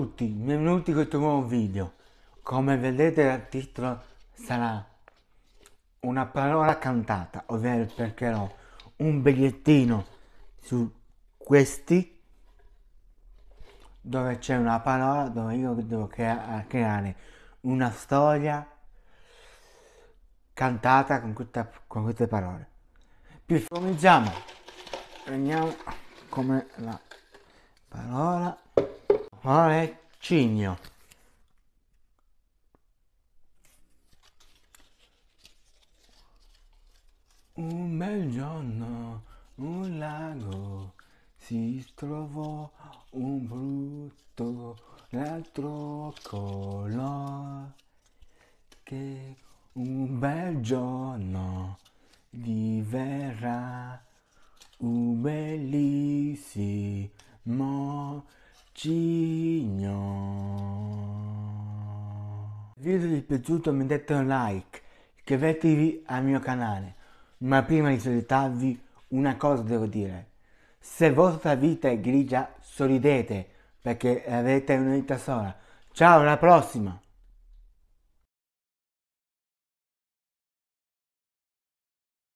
tutti, benvenuti in questo nuovo video. Come vedete dal titolo sarà una parola cantata, ovvero cercherò un bigliettino su questi dove c'è una parola dove io devo crea creare una storia cantata con, questa, con queste parole. cominciamo, prendiamo come la parola Malecigno. Un bel giorno, un lago, si trovò un brutto, l'altro color, che un bel giorno diverrà un bellissimo. Cigno. Se il video vi è piaciuto mettete un like, iscrivetevi al mio canale, ma prima di salutarvi una cosa devo dire. Se vostra vita è grigia, sorridete, perché avete una vita sola. Ciao, alla prossima!